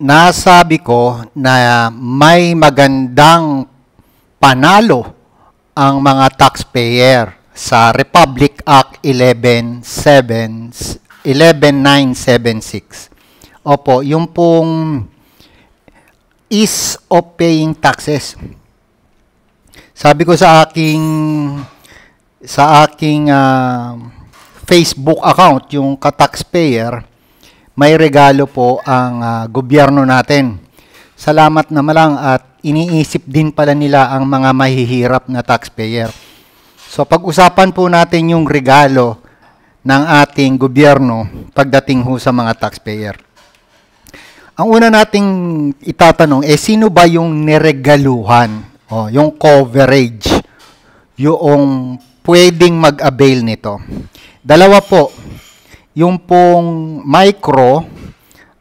nasabi ko na may magandang panalo ang mga taxpayer sa Republic Act 117 11976. Opo, yung pong ease of paying taxes. Sabi ko sa aking sa aking uh, Facebook account, yung ka-taxpayer, may regalo po ang uh, gobyerno natin. Salamat na lang at iniisip din pala nila ang mga mahihirap na taxpayer. So pag-usapan po natin yung regalo ng ating gobyerno pagdating ho sa mga taxpayer. Ang una nating itatanong, eh sino ba yung niregaluhan? O, yung coverage, yung pwedeng mag-avail nito. Dalawa po yung pong micro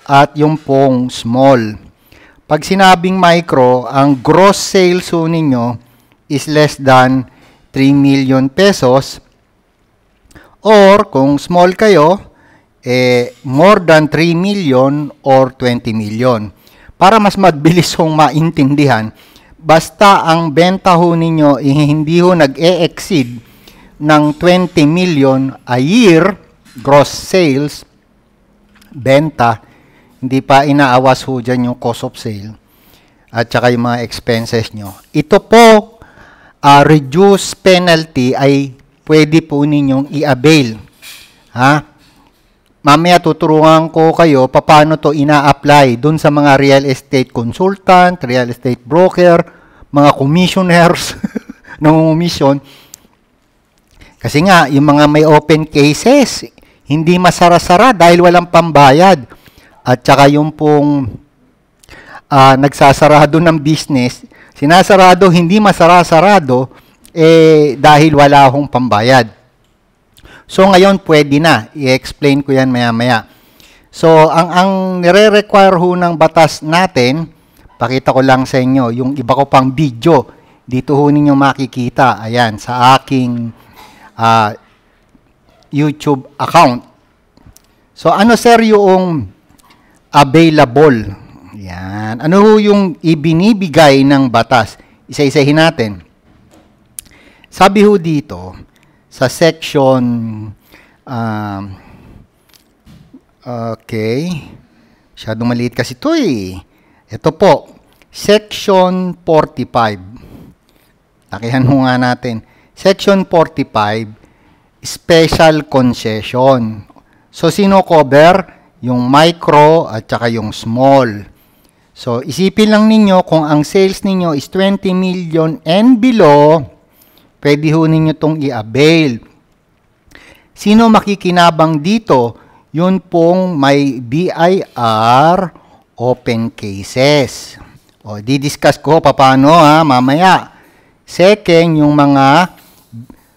at yung pong small. Pag sinabing micro, ang gross sales ho ninyo is less than 3 million pesos or kung small kayo, eh, more than 3 million or 20 million. Para mas magbilis hong maintindihan, basta ang benta ho ninyo eh, hindi ho nag-e-exceed ng 20 million a year, gross sales, benta, hindi pa inaawas ho dyan yung cost of sale at saka yung mga expenses nyo. Ito po, uh, reduce penalty ay pwede po ninyong i-avail. Ha? Mamaya tuturuan ko kayo paano to ina-apply dun sa mga real estate consultant, real estate broker, mga commissioners ng commission. Kasi nga, yung mga may open cases, hindi masara dahil walang pambayad. At saka yung pong uh, nagsasarado ng business, sinasarado, hindi masara eh, dahil wala akong pambayad. So ngayon pwede na, i-explain ko yan maya-maya. So ang, ang nire-require ho ng batas natin, pakita ko lang sa inyo, yung iba ko pang video, dito ho ninyo makikita, ayan, sa aking uh, YouTube account. So ano sir yung available? Yan. Ano ho yung ibinibigay ng batas? Isa-isahin natin. Sabi ho dito sa section um, okay. Masyadong maliit kasi ito eh. Ito po, section 45. Takihan ho nga natin. Section 45 special concession. So, sino cover? Yung micro at saka yung small. So, isipin lang ninyo kung ang sales ninyo is 20 million and below, pwede ho ninyo itong i-avail. Sino makikinabang dito? Yun pong may BIR open cases. O, di-discuss ko paano ha, mamaya. Second, yung mga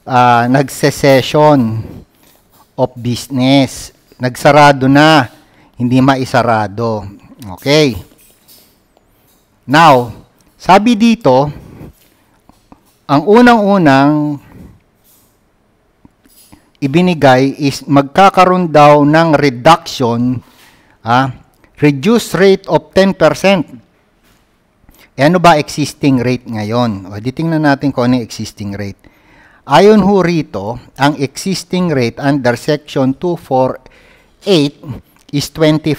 uh, nagsesession of business. Nagsarado na, hindi maisarado. Okay. Now, sabi dito, ang unang-unang ibinigay is magkakaroon daw ng reduction, ah, reduced rate of 10%. E eh, ano ba existing rate ngayon? O, titingnan natin kung ano yung existing rate. Ayon ho rito, ang existing rate under Section 248 is 25%.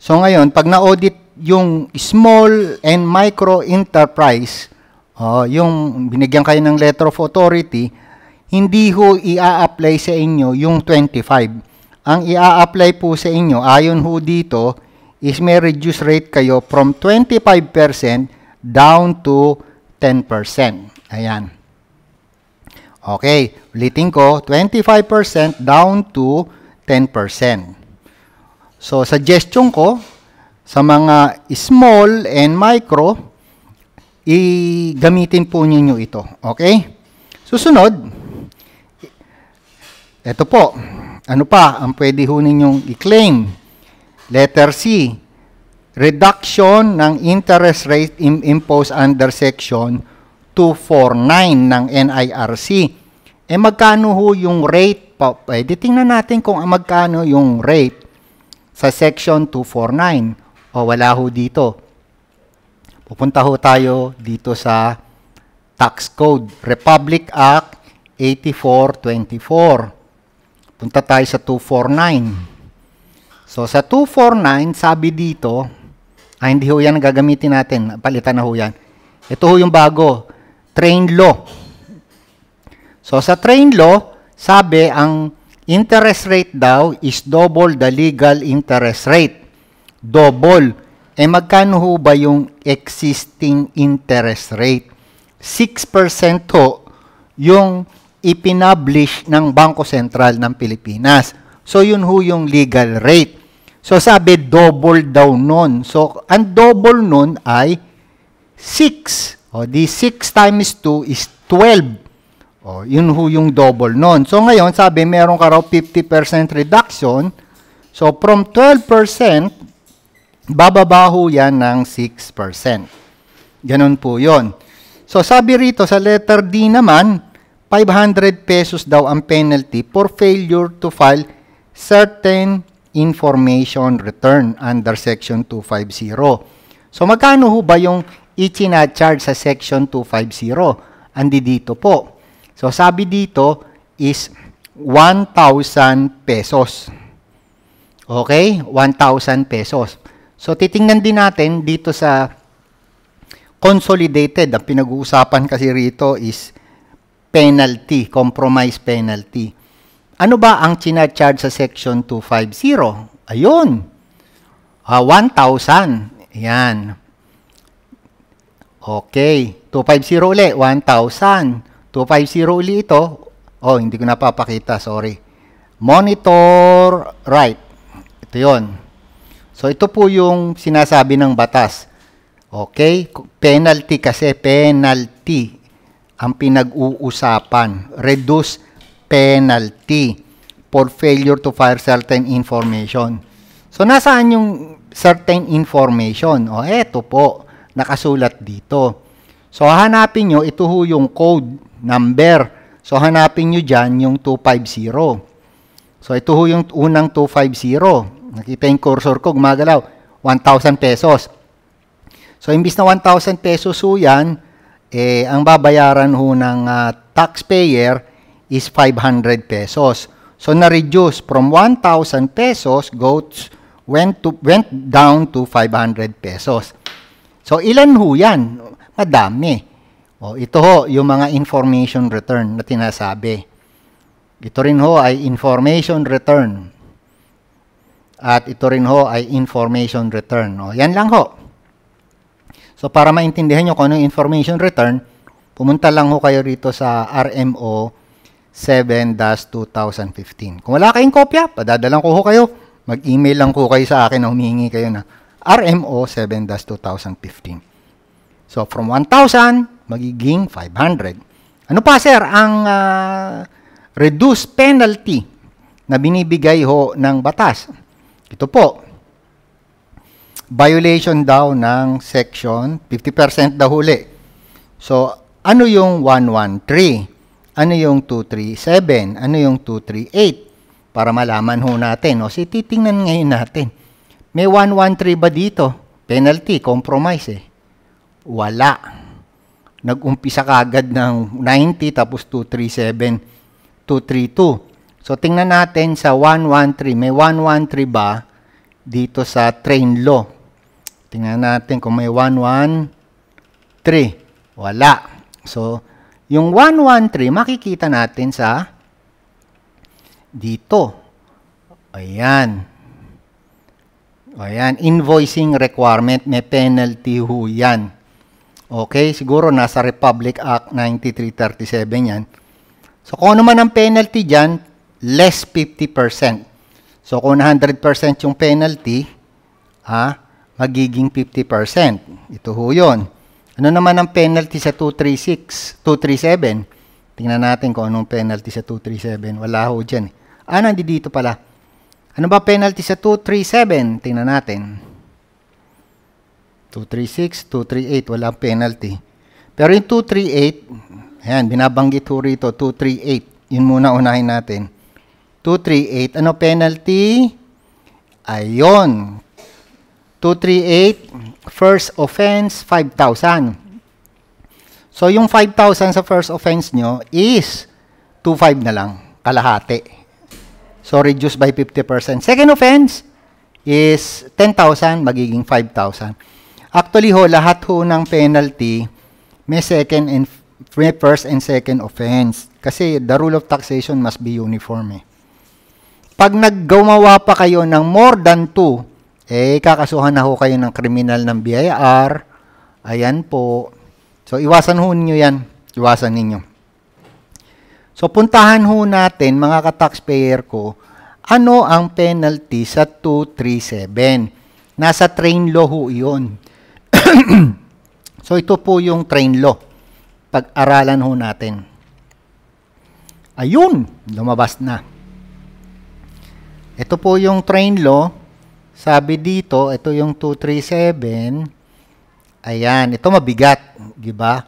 So ngayon, pag na-audit yung small and micro enterprise, uh, yung binigyan kayo ng letter of authority, hindi ho ia-apply sa inyo yung 25. Ang ia-apply po sa inyo, ayon ho dito, is may reduce rate kayo from 25% down to 10%. Ayan. Okay, ulitin ko, 25% down to 10%. So, suggestion ko, sa mga small and micro, i-gamitin po ninyo ito. Okay? Susunod, ito po, ano pa ang pwede ho ninyong i-claim? Letter C, reduction ng interest rate imposed under Section 249 ng NIRC. Eh magkano ho yung rate? Pwede eh, tingnan natin kung magkano yung rate sa Section 249. O wala ho dito. Pupunta ho tayo dito sa Tax Code, Republic Act 8424. Punta tayo sa 249. So sa 249, sabi dito, Ah, hindi ho yan gagamitin natin. Palitan na ho yan. Ito ho yung bago. Train law. So sa train law, sabi ang interest rate daw is double the legal interest rate. Double. Eh magkano ho ba yung existing interest rate? 6% ho yung ipinablish ng Bangko Sentral ng Pilipinas. So yun ho yung legal rate. So sabi, double daw noon. So ang double noon ay 6. O di 6 times 2 is 12. O yun ho yung double noon. So ngayon sabi, meron ka raw 50% reduction. So from 12%, bababa ho yan ng 6%. Ganun po yon. So sabi rito sa letter D naman, 500 pesos daw ang penalty for failure to file certain information return under Section 250. So magkano ho ba yung i-charge sa Section 250? Andi dito po. So sabi dito is 1,000 pesos. Okay? 1,000 pesos. So titingnan din natin dito sa consolidated. Ang pinag-uusapan kasi rito is penalty, compromise penalty. Ano ba ang charge sa section 250? Ayun. Uh, 1,000. Ayan. Okay. 250 uli, 1,000. 250 uli ito. Oh, hindi ko napapakita, sorry. Monitor right. Ito yon. So, ito po yung sinasabi ng batas. Okay? Penalty kasi, penalty ang pinag-uusapan. Reduce penalty for failure to fire certain information. So, nasaan yung certain information? O, eto po, nakasulat dito. So, hanapin nyo, ito ho yung code number. So, hanapin nyo dyan yung 250. So, ito ho yung unang 250. Nakita yung cursor ko, gumagalaw. 1,000 pesos. So, imbis na 1,000 pesos ho yan, eh, ang babayaran ho ng uh, taxpayer is 500 pesos. So na-reduce from 1,000 pesos goats went to went down to 500 pesos. So ilan ho 'yan? Madami. O ito ho yung mga information return na tinasabi. Ito rin ho ay information return. At ito rin ho ay information return. O yan lang ho. So para maintindihan nyo kung ano information return, pumunta lang ho kayo rito sa RMO 7-2015. Kung wala kayong kopya, padadalang ko ho kayo. Mag-email lang ko kayo sa akin na humingi kayo na RMO 7-2015. So, from 1,000, magiging 500. Ano pa, sir, ang uh, reduced penalty na binibigay ho ng batas? Ito po, violation daw ng section, 50% daw huli. So, ano yung 113? ano yung 237, ano yung 238 para malaman ho natin. O si titingnan ngayon natin. May 113 ba dito? Penalty, compromise eh. Wala. Nag-umpisa kagad ng 90 tapos 237, 232. So tingnan natin sa 113. May 113 ba dito sa train law? Tingnan natin kung may 113. Wala. So, yung 113, makikita natin sa dito. Ayan. Ayan, invoicing requirement, may penalty ho yan. Okay, siguro nasa Republic Act 9337 yan. So kung ano man ang penalty dyan, less 50%. So kung 100% yung penalty, ha, magiging 50%. Ito ho yun. Ano naman ang penalty sa 236, 237? Tingnan natin kung anong penalty sa 237. Wala ho dyan. Ah, nandito dito pala. Ano ba penalty sa 237? Tingnan natin. 236, 238, walang penalty. Pero yung 238, ayan, binabanggit ho rito, 238. Yun muna unahin natin. 238, ano penalty? Ayon. 238, first offense, 5,000. So, yung 5,000 sa first offense nyo is 2,500 na lang, kalahati. So, reduce by 50%. Second offense is 10,000, magiging 5,000. Actually ho, lahat ho ng penalty, may second and may first and second offense. Kasi the rule of taxation must be uniform eh. Pag naggumawa pa kayo ng more than 2 eh kakasuhan na ho kayo ng kriminal ng BIR. Ayan po. So iwasan ho niyo 'yan. Iwasan ninyo. So puntahan ho natin mga ka-taxpayer ko, ano ang penalty sa 237? Nasa train law ho 'yon. so ito po yung train law. Pag-aralan ho natin. Ayun, lumabas na. Ito po yung train law sabi dito, ito yung 237. Ayan, ito mabigat, di ba?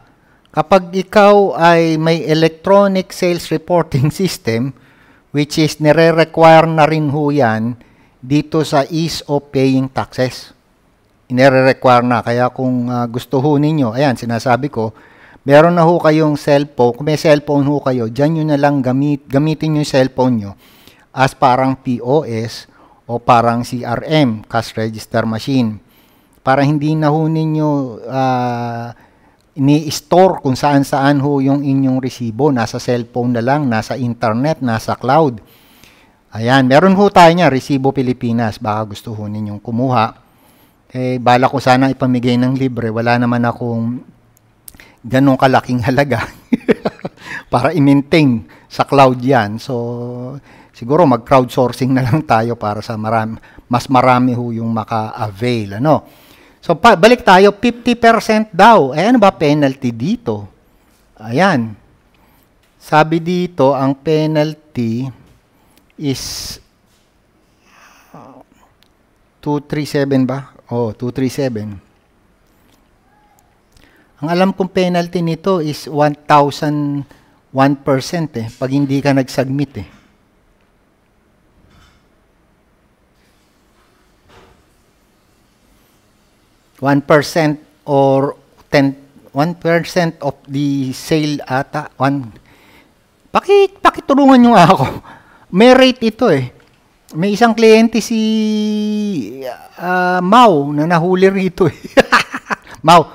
Kapag ikaw ay may electronic sales reporting system, which is nire-require na rin ho yan dito sa ease of paying taxes. Nire-require na. Kaya kung uh, gusto ho ninyo, ayan, sinasabi ko, meron na ho kayong cellphone. Kung may cellphone ho kayo, dyan nyo na lang gamit, gamitin yung cellphone nyo as parang POS o parang CRM, cash register machine. Para hindi na ho ninyo uh, ah, ni store kung saan-saan ho yung inyong resibo. Nasa cellphone na lang, nasa internet, nasa cloud. Ayan, meron ho tayo niya, Resibo Pilipinas. Baka gusto ho ninyong kumuha. Eh, bala ko sana ipamigay ng libre. Wala naman akong ganong kalaking halaga para i-maintain sa cloud yan. So, siguro mag-crowdsourcing na lang tayo para sa marami, mas marami ho yung maka-avail. Ano? So, pa, balik tayo, 50% daw. Eh, ano ba penalty dito? Ayan. Sabi dito, ang penalty is 237 uh, ba? Oh, 237. Ang alam kong penalty nito is 1,000, 1% eh, pag hindi ka nag-submit eh. 1% or 10 1% of the sale ata one Paki pakitulungan niyo ako. May rate ito eh. May isang kliyente si uh, ah, Mau na nahuli rito eh. Mau,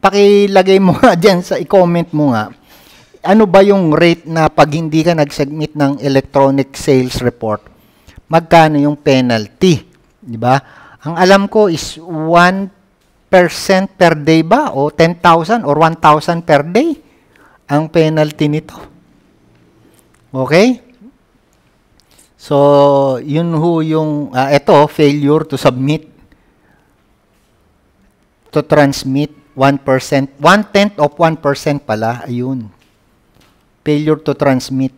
pakilagay mo nga dyan sa i-comment mo nga. Ano ba yung rate na pag hindi ka nag-submit ng electronic sales report? Magkano yung penalty? Di ba? Ang alam ko is 1 per day ba? O 10,000 or 1,000 per day ang penalty nito. Okay? So, yun ho yung, uh, ah, ito, failure to submit, to transmit 1%, 1 tenth of 1% pala, ayun. Failure to transmit.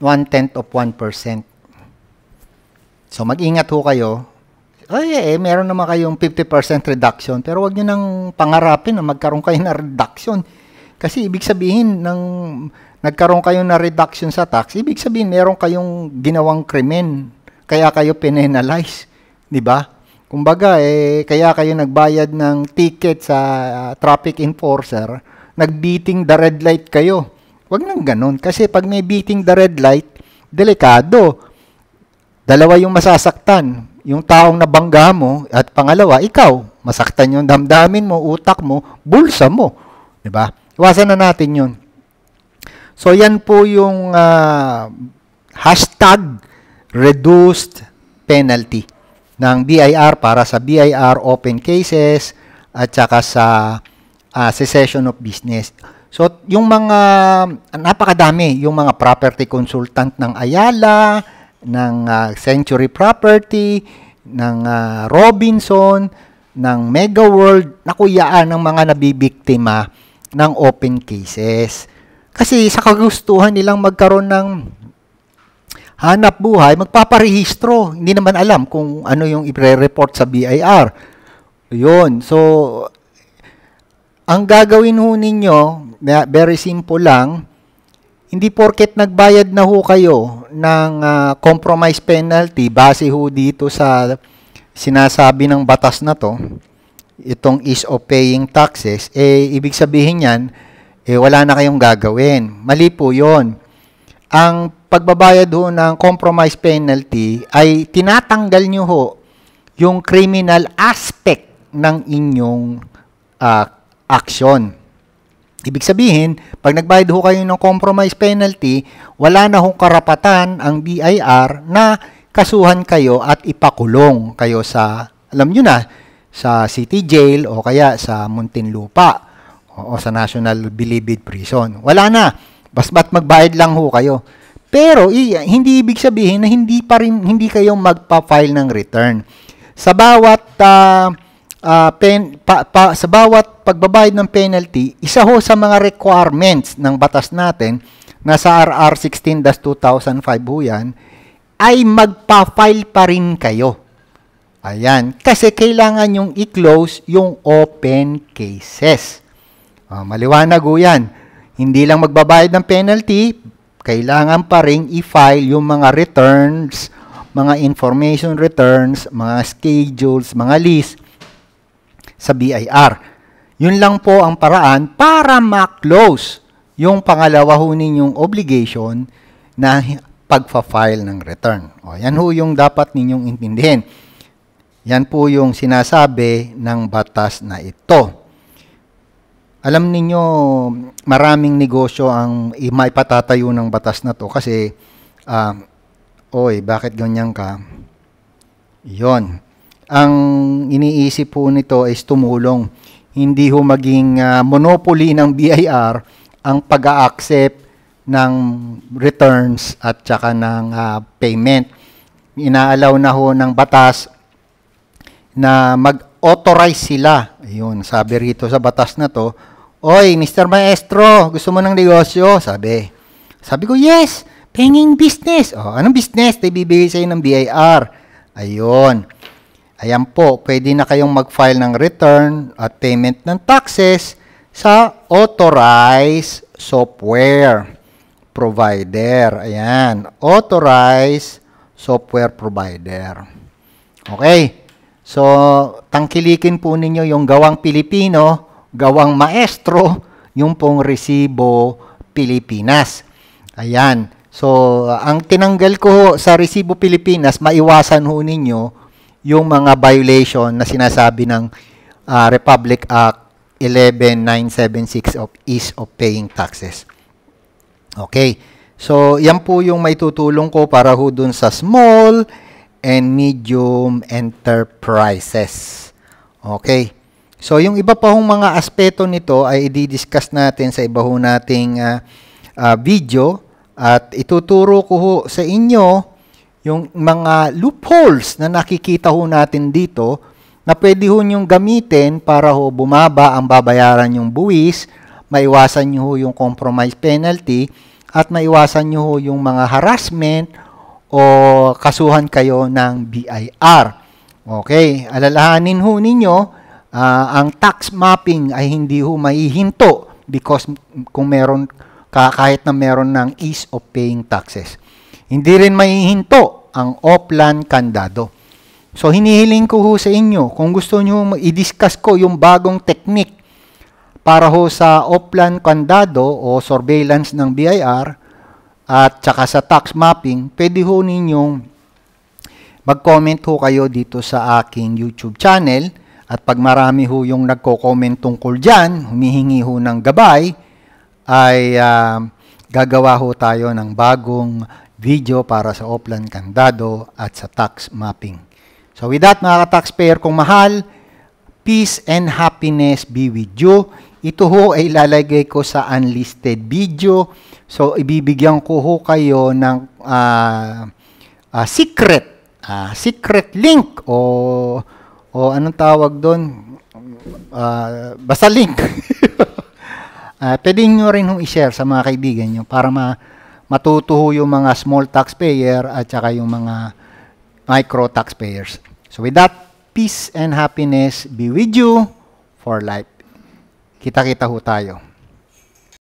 1 tenth of 1%. So, mag-ingat ho kayo ay, eh, eh, meron naman kayong 50% reduction, pero wag niyo nang pangarapin na magkaroon kayo ng reduction. Kasi ibig sabihin ng nagkaroon kayo na reduction sa tax, ibig sabihin meron kayong ginawang krimen, kaya kayo penalize, 'di ba? Kumbaga eh kaya kayo nagbayad ng ticket sa uh, traffic enforcer, nagbeating the red light kayo. Wag nang ganun kasi pag may beating the red light, delikado. Dalawa yung masasaktan yung taong nabangga mo at pangalawa, ikaw, masaktan yung damdamin mo, utak mo, bulsa mo. 'Di ba? Iwasan na natin 'yon. So yan po yung uh, hashtag reduced penalty ng BIR para sa BIR open cases at saka sa uh, ah, cessation of business. So yung mga napakadami yung mga property consultant ng Ayala, ng uh, Century Property, ng uh, Robinson, ng Mega World, nakuyaan ng mga nabibiktima ng open cases. Kasi sa kagustuhan nilang magkaroon ng hanap buhay, magpaparehistro. Hindi naman alam kung ano yung ipre-report sa BIR. Yun. So, ang gagawin ho ninyo, very simple lang, hindi porket nagbayad na ho kayo ng uh, compromise penalty base ho dito sa sinasabi ng batas na to, itong is of paying taxes, eh ibig sabihin yan, eh wala na kayong gagawin. Mali po yon. Ang pagbabayad ho ng compromise penalty ay tinatanggal nyo ho yung criminal aspect ng inyong uh, ah, action. Ibig sabihin, pag nagbayad ho kayo ng compromise penalty, wala na hong karapatan ang BIR na kasuhan kayo at ipakulong kayo sa, alam nyo na, sa city jail o kaya sa Muntinlupa o, o sa National Bilibid Prison. Wala na. Basta't magbayad lang ho kayo. Pero i- hindi ibig sabihin na hindi pa rin hindi kayo magpa-file ng return. Sa bawat uh, uh, pen, pa, pa, sa bawat pagbabayad ng penalty, isa ho sa mga requirements ng batas natin, na sa RR 16-2005 ho yan, ay magpa-file pa rin kayo. Ayan, kasi kailangan yung i-close yung open cases. Uh, maliwanag ho yan. Hindi lang magbabayad ng penalty, kailangan pa rin i-file yung mga returns, mga information returns, mga schedules, mga list sa BIR. Yun lang po ang paraan para ma-close yung pangalawa ho ninyong obligation na pagfa-file ng return. O, yan ho yung dapat ninyong intindihin. Yan po yung sinasabi ng batas na ito. Alam ninyo, maraming negosyo ang maipatatayo ng batas na to kasi, uh, oy, bakit ganyan ka? Yon ang iniisip po nito is tumulong. Hindi ho maging uh, monopoly ng BIR ang pag-accept ng returns at saka ng uh, payment. Inaalaw na ho ng batas na mag-authorize sila. Ayun, sabi rito sa batas na to, Oy, Mr. Maestro, gusto mo ng negosyo? Sabi. Sabi ko, yes, penging business. Oh, anong business? They bibigay sa'yo ng BIR. Ayun. Ayan po, pwede na kayong mag-file ng return at payment ng taxes sa authorized software provider. Ayan, authorized software provider. Okay, so tangkilikin po ninyo yung gawang Pilipino, gawang maestro, yung pong resibo Pilipinas. Ayan, so ang tinanggal ko sa resibo Pilipinas, maiwasan ho ninyo yung mga violation na sinasabi ng uh, Republic Act 11976 of Ease of Paying Taxes. Okay. So, yan po yung may tutulong ko para ho dun sa small and medium enterprises. Okay. So, yung iba pa hong mga aspeto nito ay i-discuss natin sa iba ho nating uh, uh, video at ituturo ko ho sa inyo yung mga loopholes na nakikita ho natin dito na pwede ho niyong gamitin para ho bumaba ang babayaran yung buwis, maiwasan niyo ho yung compromise penalty, at maiwasan niyo ho yung mga harassment o kasuhan kayo ng BIR. Okay, alalahanin ho ninyo, uh, ang tax mapping ay hindi ho maihinto because kung meron kahit na meron ng ease of paying taxes. Hindi rin maihinto ang Oplan kandado. So hinihiling ko ho sa inyo, kung gusto niyo i-discuss ko yung bagong technique para ho sa Oplan kandado o surveillance ng BIR at saka sa tax mapping, pwede ho ninyong mag-comment ho kayo dito sa aking YouTube channel at pag marami ho yung nagko-comment tungkol dyan, humihingi ho ng gabay, ay uh, gagawa ho tayo ng bagong video para sa offline kandado at sa tax mapping. So with that mga taxpayer kung mahal, peace and happiness be with you. Ito ho ay ilalagay ko sa unlisted video. So ibibigyan ko ho kayo ng uh, uh, secret uh, secret link o o anong tawag doon? Uh, basta link. uh, pwede nyo rin hong i-share sa mga kaibigan nyo para ma matutuho yung mga small taxpayer at saka yung mga micro taxpayers. So with that, peace and happiness be with you for life. Kita-kita ho tayo.